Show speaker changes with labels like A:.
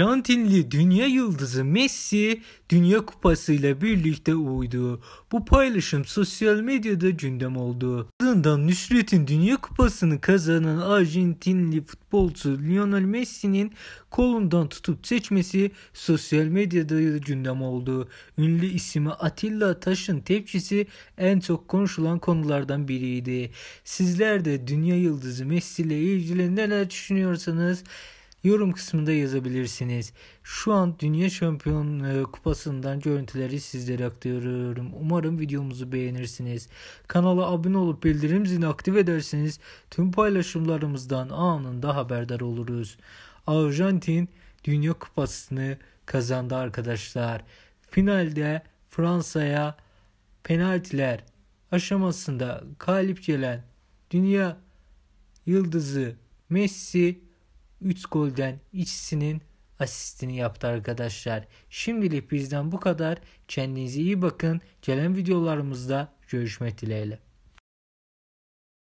A: Arjantinli dünya yıldızı Messi Dünya Kupası ile birlikte uydu. Bu paylaşım sosyal medyada gündem oldu. Ardından Nusret'in Dünya Kupası'nı kazanan Arjantinli futbolcu Lionel Messi'nin kolundan tutup seçmesi sosyal medyada gündem oldu. Ünlü ismi Atilla Taş'ın tepkisi en çok konuşulan konulardan biriydi. Sizler de dünya yıldızı Messi ile ilgili neler düşünüyorsanız yorum kısmında yazabilirsiniz. Şu an Dünya Şampiyon e, Kupası'ndan görüntüleri sizlere aktarıyorum. Umarım videomuzu beğenirsiniz. Kanala abone olup bildirim zilini aktif ederseniz tüm paylaşımlarımızdan anında haberdar oluruz. Arjantin Dünya Kupası'nı kazandı arkadaşlar. Finalde Fransa'ya penaltiler aşamasında galip gelen dünya yıldızı Messi 3 golden ikisinin asistini yaptı arkadaşlar. Şimdilik bizden bu kadar. Kendinize iyi bakın. Gelen videolarımızda görüşmek dileğiyle.